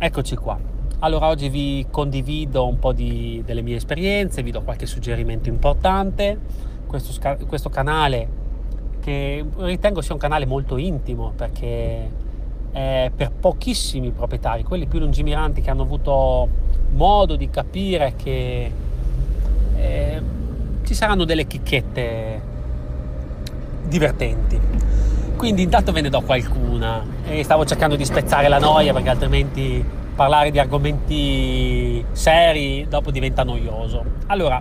Eccoci qua. Allora oggi vi condivido un po' di, delle mie esperienze, vi do qualche suggerimento importante. Questo, questo canale che ritengo sia un canale molto intimo perché è per pochissimi proprietari, quelli più lungimiranti che hanno avuto modo di capire che eh, ci saranno delle chicchette divertenti. Quindi intanto ve ne do qualcuna e stavo cercando di spezzare la noia perché altrimenti parlare di argomenti seri dopo diventa noioso. Allora,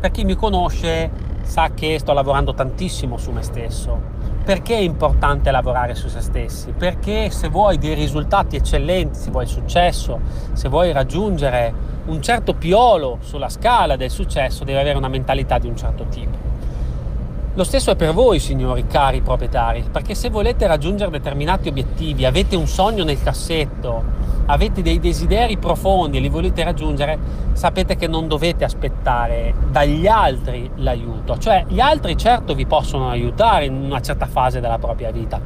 per chi mi conosce sa che sto lavorando tantissimo su me stesso. Perché è importante lavorare su se stessi? Perché se vuoi dei risultati eccellenti, se vuoi successo, se vuoi raggiungere un certo piolo sulla scala del successo, devi avere una mentalità di un certo tipo. Lo stesso è per voi, signori cari proprietari, perché se volete raggiungere determinati obiettivi, avete un sogno nel cassetto, avete dei desideri profondi e li volete raggiungere, sapete che non dovete aspettare dagli altri l'aiuto. Cioè gli altri certo vi possono aiutare in una certa fase della propria vita,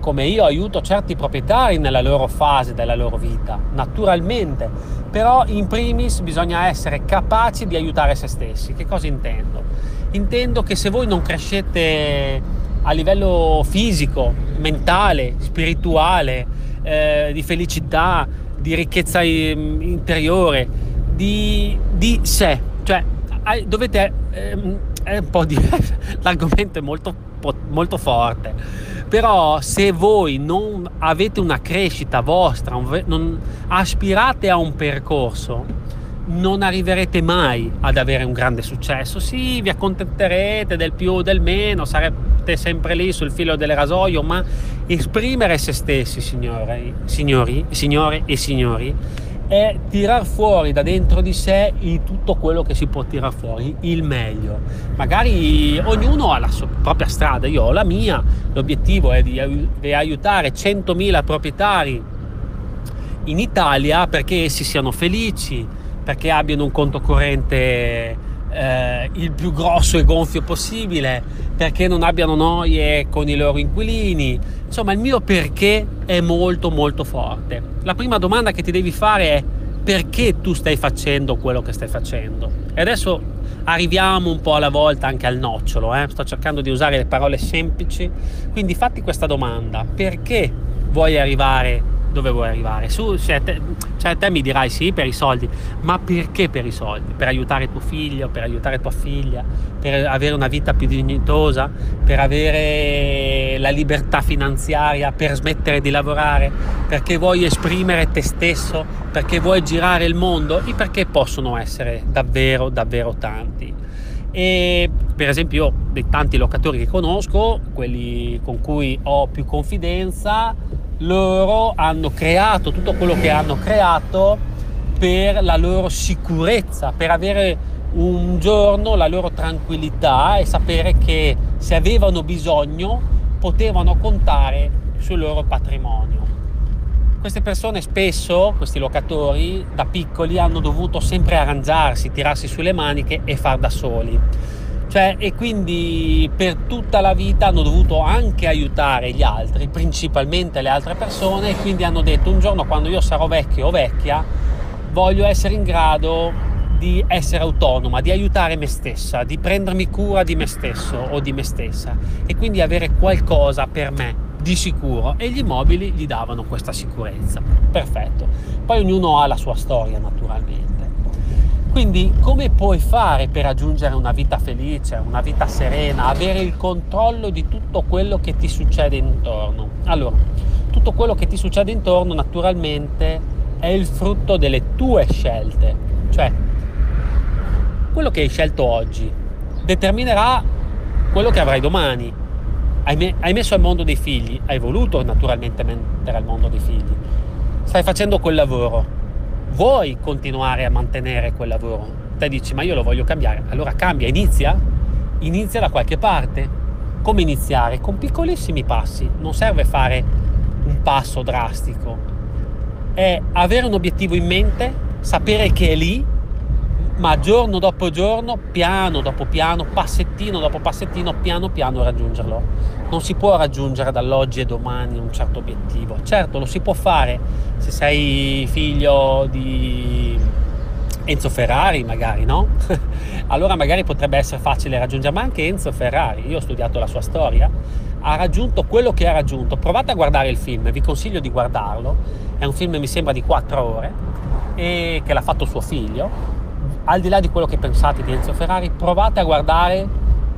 come io aiuto certi proprietari nella loro fase della loro vita, naturalmente, però in primis bisogna essere capaci di aiutare se stessi. Che cosa intendo? intendo che se voi non crescete a livello fisico, mentale, spirituale, eh, di felicità, di ricchezza mm, interiore, di, di sé, cioè dovete... Ehm, è un po' di... l'argomento è molto, molto forte, però se voi non avete una crescita vostra, non aspirate a un percorso, non arriverete mai ad avere un grande successo. Sì, vi accontenterete del più o del meno, sarete sempre lì sul filo del rasoio, ma esprimere se stessi, signore, signori, signore e signori, è tirar fuori da dentro di sé tutto quello che si può tirar fuori, il meglio. Magari ognuno ha la sua propria strada, io ho la mia, l'obiettivo è di, di aiutare 100.000 proprietari in Italia perché essi siano felici, perché abbiano un conto corrente eh, il più grosso e gonfio possibile, perché non abbiano noie con i loro inquilini. Insomma, il mio perché è molto molto forte. La prima domanda che ti devi fare è perché tu stai facendo quello che stai facendo. E adesso arriviamo un po' alla volta anche al nocciolo, eh? sto cercando di usare le parole semplici. Quindi fatti questa domanda, perché vuoi arrivare a dove vuoi arrivare. Su, cioè, te, cioè, te mi dirai sì per i soldi, ma perché per i soldi? Per aiutare tuo figlio, per aiutare tua figlia, per avere una vita più dignitosa, per avere la libertà finanziaria, per smettere di lavorare, perché vuoi esprimere te stesso, perché vuoi girare il mondo, i perché possono essere davvero, davvero tanti. E per esempio dei tanti locatori che conosco, quelli con cui ho più confidenza, loro hanno creato tutto quello che hanno creato per la loro sicurezza, per avere un giorno la loro tranquillità e sapere che se avevano bisogno potevano contare sul loro patrimonio. Queste persone spesso, questi locatori, da piccoli hanno dovuto sempre arrangiarsi, tirarsi sulle maniche e far da soli cioè, e quindi per tutta la vita hanno dovuto anche aiutare gli altri, principalmente le altre persone, e quindi hanno detto un giorno quando io sarò vecchio o vecchia, voglio essere in grado di essere autonoma, di aiutare me stessa, di prendermi cura di me stesso o di me stessa e quindi avere qualcosa per me di sicuro e gli immobili gli davano questa sicurezza. Perfetto. Poi ognuno ha la sua storia naturalmente. Quindi come puoi fare per raggiungere una vita felice, una vita serena, avere il controllo di tutto quello che ti succede intorno? Allora, tutto quello che ti succede intorno naturalmente è il frutto delle tue scelte, cioè quello che hai scelto oggi determinerà quello che avrai domani. Hai, me- hai messo al mondo dei figli, hai voluto naturalmente mettere al mondo dei figli, stai facendo quel lavoro, vuoi continuare a mantenere quel lavoro. Te dici ma io lo voglio cambiare, allora cambia, inizia, inizia da qualche parte. Come iniziare? Con piccolissimi passi, non serve fare un passo drastico, è avere un obiettivo in mente, sapere che è lì ma giorno dopo giorno, piano dopo piano, passettino dopo passettino, piano piano raggiungerlo. Non si può raggiungere dall'oggi e domani un certo obiettivo. Certo, lo si può fare se sei figlio di Enzo Ferrari, magari, no? allora magari potrebbe essere facile raggiungere, ma anche Enzo Ferrari, io ho studiato la sua storia, ha raggiunto quello che ha raggiunto. Provate a guardare il film, vi consiglio di guardarlo. È un film, mi sembra, di 4 ore e che l'ha fatto suo figlio al di là di quello che pensate di Enzo Ferrari, provate a guardare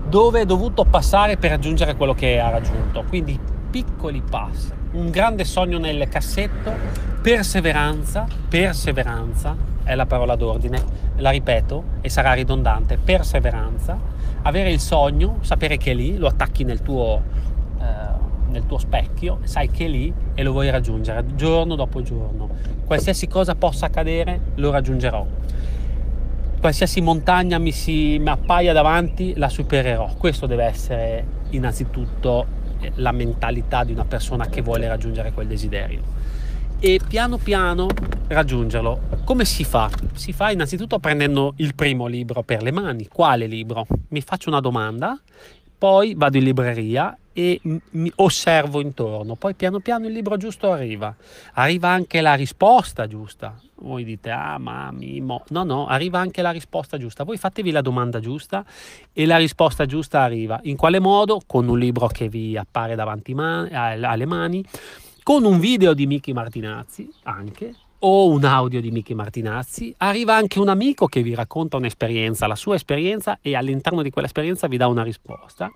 dove è dovuto passare per raggiungere quello che ha raggiunto. Quindi piccoli passi, un grande sogno nel cassetto, perseveranza, perseveranza è la parola d'ordine, la ripeto e sarà ridondante, perseveranza, avere il sogno, sapere che è lì, lo attacchi nel tuo, eh, nel tuo specchio, sai che è lì e lo vuoi raggiungere giorno dopo giorno. Qualsiasi cosa possa accadere, lo raggiungerò qualsiasi montagna mi si mi appaia davanti la supererò. Questo deve essere innanzitutto eh, la mentalità di una persona che vuole raggiungere quel desiderio e piano piano raggiungerlo. Come si fa? Si fa innanzitutto prendendo il primo libro per le mani. Quale libro? Mi faccio una domanda, poi vado in libreria e mi osservo intorno. Poi piano piano il libro giusto arriva, arriva anche la risposta giusta. Voi dite, ah mamma, Mimo, no no, arriva anche la risposta giusta. Voi fatevi la domanda giusta e la risposta giusta arriva. In quale modo? Con un libro che vi appare davanti man- alle mani, con un video di Michi Martinazzi anche, o un audio di Michi Martinazzi, arriva anche un amico che vi racconta un'esperienza, la sua esperienza e all'interno di quell'esperienza vi dà una risposta.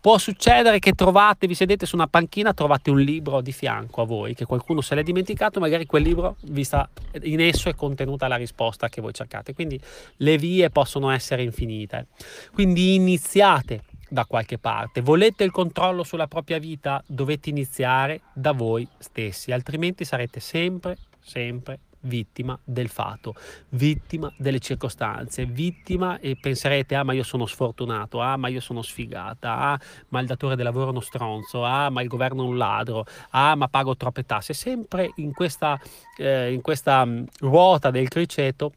Può succedere che trovate, vi sedete su una panchina, trovate un libro di fianco a voi, che qualcuno se l'è dimenticato, magari quel libro vi sta, in esso è contenuta la risposta che voi cercate. Quindi le vie possono essere infinite. Quindi iniziate da qualche parte. Volete il controllo sulla propria vita? Dovete iniziare da voi stessi, altrimenti sarete sempre sempre vittima del fato, vittima delle circostanze, vittima e penserete ah ma io sono sfortunato, ah ma io sono sfigata, ah ma il datore del lavoro è uno stronzo, ah ma il governo è un ladro, ah ma pago troppe tasse, sempre in questa, eh, in questa mm, ruota del criceto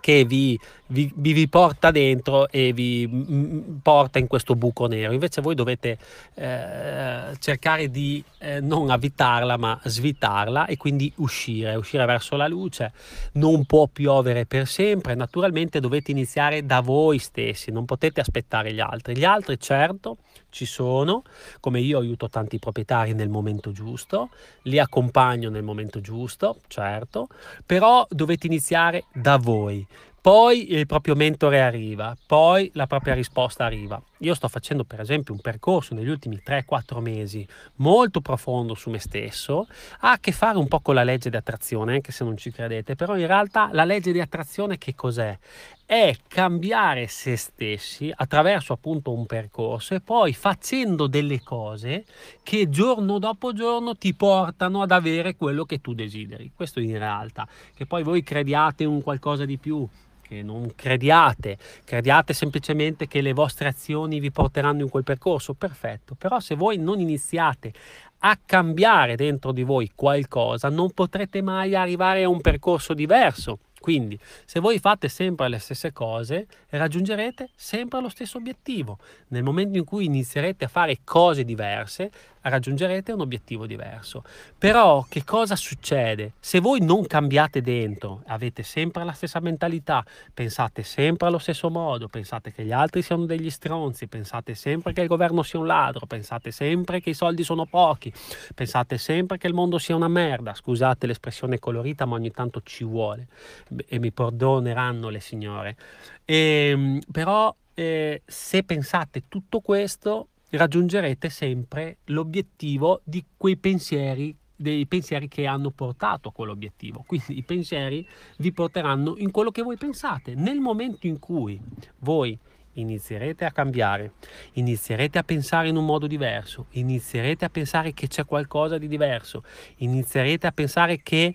che vi vi, vi, vi porta dentro e vi mh, porta in questo buco nero. Invece voi dovete eh, cercare di eh, non avvitarla ma svitarla e quindi uscire, uscire verso la luce. Non può piovere per sempre, naturalmente dovete iniziare da voi stessi, non potete aspettare gli altri. Gli altri certo ci sono, come io aiuto tanti proprietari nel momento giusto, li accompagno nel momento giusto, certo, però dovete iniziare da voi poi il proprio mentore arriva, poi la propria risposta arriva. Io sto facendo per esempio un percorso negli ultimi 3-4 mesi molto profondo su me stesso, ha a che fare un po' con la legge di attrazione, anche se non ci credete, però in realtà la legge di attrazione che cos'è? È cambiare se stessi attraverso appunto un percorso e poi facendo delle cose che giorno dopo giorno ti portano ad avere quello che tu desideri. Questo in realtà, che poi voi crediate un qualcosa di più che non crediate, crediate semplicemente che le vostre azioni vi porteranno in quel percorso, perfetto, però se voi non iniziate a cambiare dentro di voi qualcosa, non potrete mai arrivare a un percorso diverso. Quindi, se voi fate sempre le stesse cose, raggiungerete sempre lo stesso obiettivo. Nel momento in cui inizierete a fare cose diverse, raggiungerete un obiettivo diverso. Però che cosa succede? Se voi non cambiate dentro, avete sempre la stessa mentalità, pensate sempre allo stesso modo, pensate che gli altri siano degli stronzi, pensate sempre che il governo sia un ladro, pensate sempre che i soldi sono pochi, pensate sempre che il mondo sia una merda, scusate l'espressione colorita ma ogni tanto ci vuole e mi perdoneranno le signore. E, ehm, però eh, se pensate tutto questo raggiungerete sempre l'obiettivo di quei pensieri dei pensieri che hanno portato a quell'obiettivo. Quindi i pensieri vi porteranno in quello che voi pensate. Nel momento in cui voi inizierete a cambiare, inizierete a pensare in un modo diverso, inizierete a pensare che c'è qualcosa di diverso, inizierete a pensare che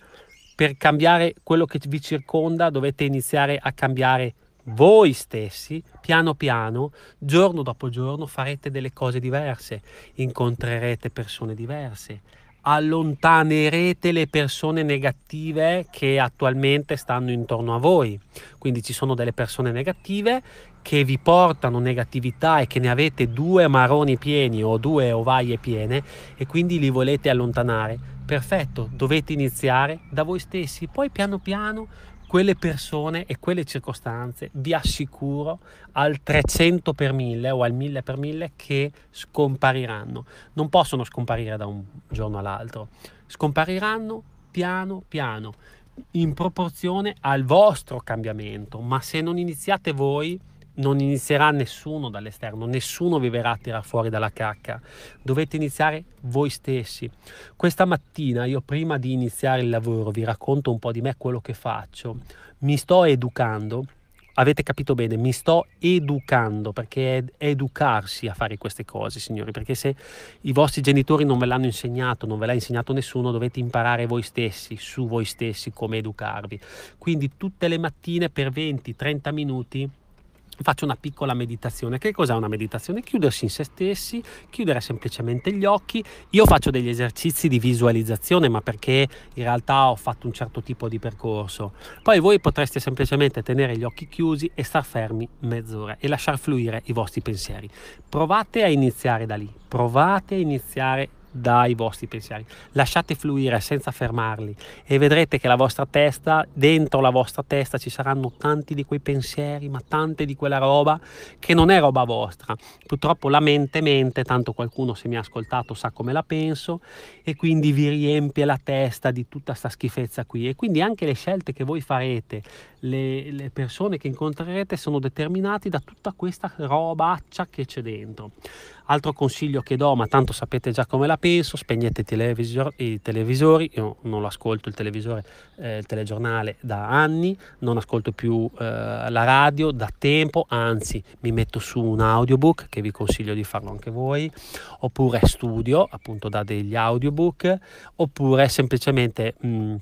per cambiare quello che vi circonda dovete iniziare a cambiare voi stessi, piano piano, giorno dopo giorno, farete delle cose diverse, incontrerete persone diverse, allontanerete le persone negative che attualmente stanno intorno a voi. Quindi ci sono delle persone negative che vi portano negatività e che ne avete due maroni pieni o due ovaie piene e quindi li volete allontanare. Perfetto, dovete iniziare da voi stessi, poi piano piano quelle persone e quelle circostanze vi assicuro al 300 per 1000 o al 1000 per 1000 che scompariranno. Non possono scomparire da un giorno all'altro, scompariranno piano piano in proporzione al vostro cambiamento, ma se non iniziate voi non inizierà nessuno dall'esterno, nessuno vi verrà a tirare fuori dalla cacca, dovete iniziare voi stessi. Questa mattina io prima di iniziare il lavoro vi racconto un po' di me quello che faccio, mi sto educando, avete capito bene, mi sto educando perché è educarsi a fare queste cose signori, perché se i vostri genitori non ve l'hanno insegnato, non ve l'ha insegnato nessuno, dovete imparare voi stessi, su voi stessi come educarvi. Quindi tutte le mattine per 20-30 minuti faccio una piccola meditazione. Che cos'è una meditazione? Chiudersi in se stessi, chiudere semplicemente gli occhi. Io faccio degli esercizi di visualizzazione, ma perché in realtà ho fatto un certo tipo di percorso. Poi voi potreste semplicemente tenere gli occhi chiusi e star fermi mezz'ora e lasciar fluire i vostri pensieri. Provate a iniziare da lì, provate a iniziare dai vostri pensieri. Lasciate fluire senza fermarli e vedrete che la vostra testa, dentro la vostra testa ci saranno tanti di quei pensieri, ma tante di quella roba che non è roba vostra. Purtroppo la mente mente, tanto qualcuno se mi ha ascoltato sa come la penso e quindi vi riempie la testa di tutta questa schifezza qui e quindi anche le scelte che voi farete le, le persone che incontrerete sono determinate da tutta questa robaccia che c'è dentro. Altro consiglio che do, ma tanto sapete già come la penso, spegnete i, televisor, i televisori, io non ascolto il televisore, eh, il telegiornale da anni, non ascolto più eh, la radio da tempo, anzi mi metto su un audiobook che vi consiglio di farlo anche voi, oppure studio appunto da degli audiobook, oppure semplicemente... Mh, mm,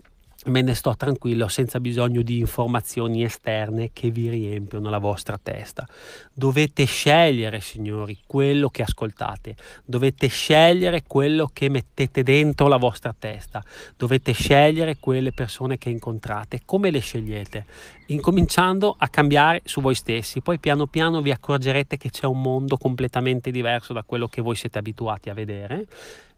me ne sto tranquillo senza bisogno di informazioni esterne che vi riempiono la vostra testa. Dovete scegliere, signori, quello che ascoltate, dovete scegliere quello che mettete dentro la vostra testa, dovete scegliere quelle persone che incontrate. Come le scegliete? Incominciando a cambiare su voi stessi, poi piano piano vi accorgerete che c'è un mondo completamente diverso da quello che voi siete abituati a vedere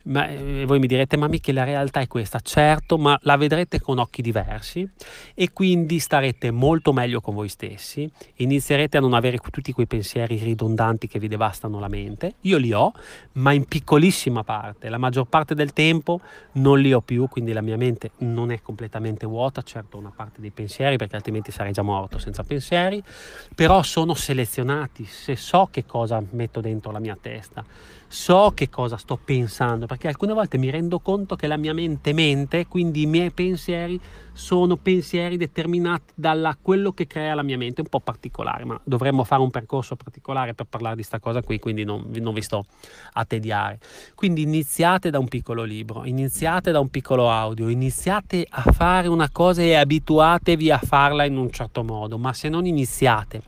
ma, e eh, voi mi direte, ma mica la realtà è questa, certo, ma la vedrete con occhi diversi e quindi starete molto meglio con voi stessi, inizierete a non avere tutti quei pensieri ridondanti che vi devastano la mente, io li ho, ma in piccolissima parte, la maggior parte del tempo non li ho più, quindi la mia mente non è completamente vuota, certo una parte dei pensieri, perché altrimenti sarei già morto senza pensieri, però sono selezionati se so che cosa metto dentro la mia testa so che cosa sto pensando, perché alcune volte mi rendo conto che la mia mente mente, quindi i miei pensieri sono pensieri determinati da quello che crea la mia mente, un po' particolare, ma dovremmo fare un percorso particolare per parlare di questa cosa qui, quindi non, non vi sto a tediare. Quindi iniziate da un piccolo libro, iniziate da un piccolo audio, iniziate a fare una cosa e abituatevi a farla in un certo modo, ma se non iniziate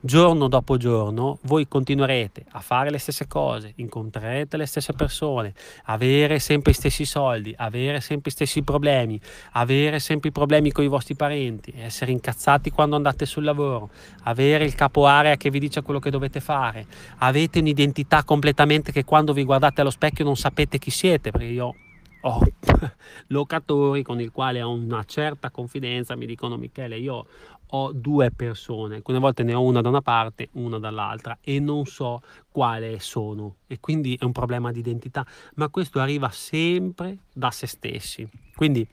giorno dopo giorno, voi continuerete a fare le stesse cose, incontrare contrarre le stesse persone, avere sempre gli stessi soldi, avere sempre gli stessi problemi, avere sempre i problemi con i vostri parenti, essere incazzati quando andate sul lavoro, avere il capo area che vi dice quello che dovete fare, avete un'identità completamente che quando vi guardate allo specchio non sapete chi siete, perché io ho oh, locatori con i quali ho una certa confidenza, mi dicono Michele, io ho due persone, alcune volte ne ho una da una parte, una dall'altra e non so quale sono e quindi è un problema di identità, ma questo arriva sempre da se stessi. Quindi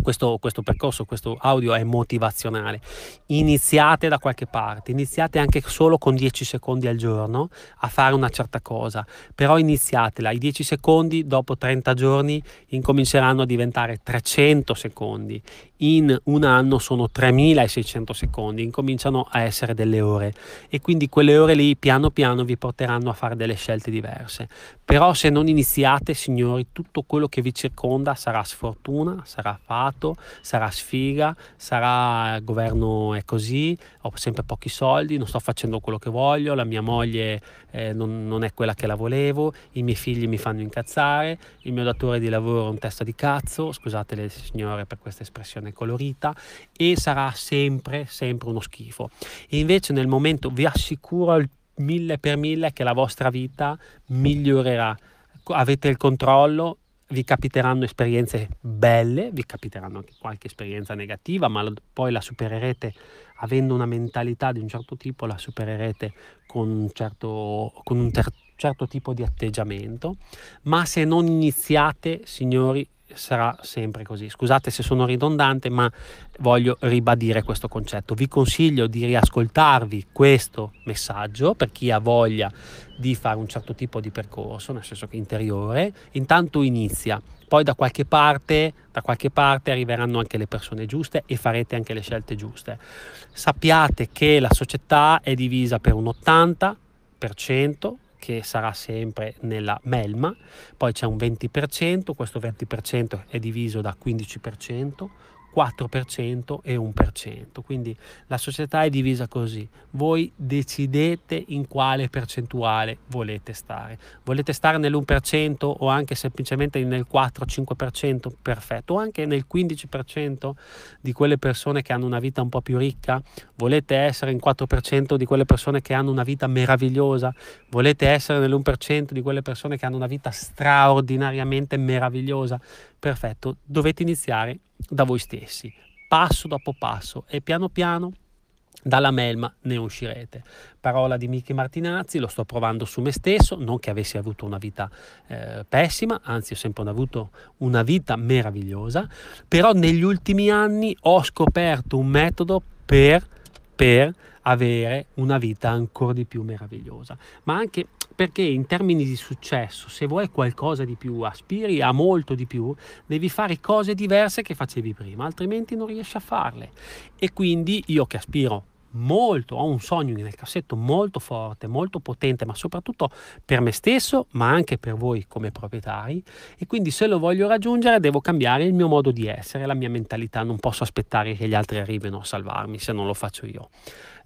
questo, questo, percorso, questo audio è motivazionale. Iniziate da qualche parte, iniziate anche solo con 10 secondi al giorno a fare una certa cosa, però iniziatela. I 10 secondi dopo 30 giorni incominceranno a diventare 300 secondi, in un anno sono 3600 secondi, incominciano a essere delle ore e quindi quelle ore lì piano piano vi porteranno a fare delle scelte diverse. Però se non iniziate, signori, tutto quello che vi circonda sarà sfortuna, sarà fato, sarà sfiga, sarà il governo è così, ho sempre pochi soldi, non sto facendo quello che voglio, la mia moglie eh, non, non è quella che la volevo, i miei figli mi fanno incazzare, il mio datore di lavoro è un testa di cazzo, scusate le signore per questa espressione colorita e sarà sempre, sempre uno schifo. E invece nel momento, vi assicuro al mille per mille che la vostra vita migliorerà. Avete il controllo, vi capiteranno esperienze belle, vi capiteranno anche qualche esperienza negativa, ma poi la supererete avendo una mentalità di un certo tipo, la supererete con un certo, con un ter- certo tipo di atteggiamento. Ma se non iniziate, signori, sarà sempre così. Scusate se sono ridondante, ma voglio ribadire questo concetto. Vi consiglio di riascoltarvi questo messaggio per chi ha voglia di fare un certo tipo di percorso, nel senso che interiore, intanto inizia. Poi da qualche parte, da qualche parte arriveranno anche le persone giuste e farete anche le scelte giuste. Sappiate che la società è divisa per un 80% che sarà sempre nella melma, poi c'è un 20%, questo 20% è diviso da 15%, 4% e 1%. Quindi la società è divisa così. Voi decidete in quale percentuale volete stare. Volete stare nell'1% o anche semplicemente nel 4-5%? Perfetto. O anche nel 15% di quelle persone che hanno una vita un po' più ricca? Volete essere in 4% di quelle persone che hanno una vita meravigliosa? Volete essere nell'1% di quelle persone che hanno una vita straordinariamente meravigliosa? Perfetto. Dovete iniziare da voi stessi, passo dopo passo e piano piano dalla melma ne uscirete. Parola di Michi Martinazzi, lo sto provando su me stesso, non che avessi avuto una vita eh, pessima, anzi ho sempre avuto una vita meravigliosa, però negli ultimi anni ho scoperto un metodo per, per avere una vita ancora di più meravigliosa, ma anche perché in termini di successo, se vuoi qualcosa di più, aspiri a molto di più, devi fare cose diverse che facevi prima, altrimenti non riesci a farle. E quindi io che aspiro molto, ho un sogno nel cassetto molto forte, molto potente, ma soprattutto per me stesso, ma anche per voi come proprietari e quindi se lo voglio raggiungere devo cambiare il mio modo di essere, la mia mentalità, non posso aspettare che gli altri arrivino a salvarmi se non lo faccio io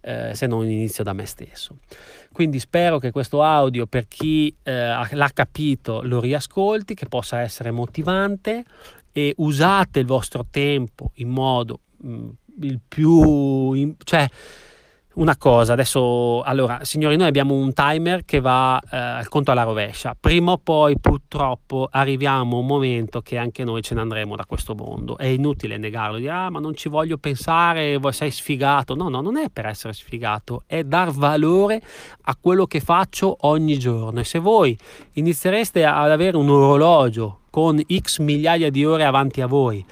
eh, se non inizio da me stesso. Quindi spero che questo audio per chi eh, l'ha capito lo riascolti, che possa essere motivante e usate il vostro tempo in modo mh, mm, il più... In, cioè, una cosa, adesso allora signori noi abbiamo un timer che va eh, al conto alla rovescia, prima o poi purtroppo arriviamo a un momento che anche noi ce ne andremo da questo mondo, è inutile negarlo, dire ah ma non ci voglio pensare, sei sfigato, no no non è per essere sfigato, è dar valore a quello che faccio ogni giorno e se voi iniziereste ad avere un orologio con x migliaia di ore avanti a voi,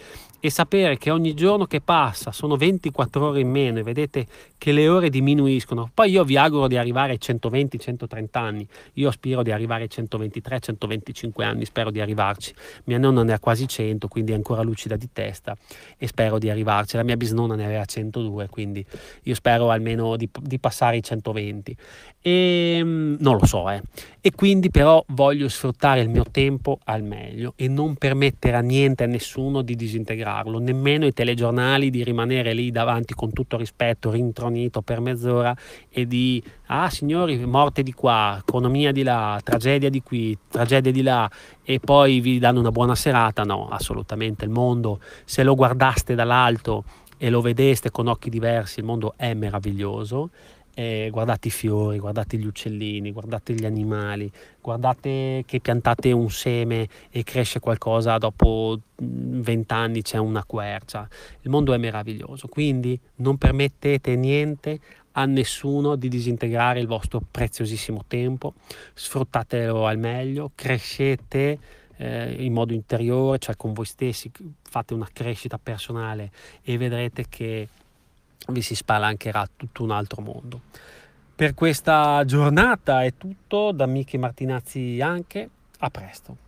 e sapere che ogni giorno che passa sono 24 ore in meno e vedete che le ore diminuiscono. Poi io vi auguro di arrivare ai 120-130 anni, io aspiro di arrivare ai 123-125 anni, spero di arrivarci. Mia nonna ne ha quasi 100, quindi è ancora lucida di testa e spero di arrivarci. La mia bisnonna ne aveva 102, quindi io spero almeno di, di passare i 120. E, ehm, non lo so, eh. E quindi però voglio sfruttare il mio tempo al meglio e non permettere a niente, a nessuno di disintegrare farlo, nemmeno i telegiornali di rimanere lì davanti con tutto rispetto, rintronito per mezz'ora e di ah signori, morte di qua, economia di là, tragedia di qui, tragedia di là e poi vi danno una buona serata. No, assolutamente il mondo, se lo guardaste dall'alto e lo vedeste con occhi diversi, il mondo è meraviglioso eh, guardate i fiori, guardate gli uccellini, guardate gli animali, guardate che piantate un seme e cresce qualcosa, dopo mm, vent'anni c'è una quercia. Il mondo è meraviglioso, quindi non permettete niente a nessuno di disintegrare il vostro preziosissimo tempo, sfruttatelo al meglio, crescete eh, in modo interiore, cioè con voi stessi, fate una crescita personale e vedrete che vi si spalancherà tutto un altro mondo. Per questa giornata è tutto, da Michi Martinazzi anche, a presto.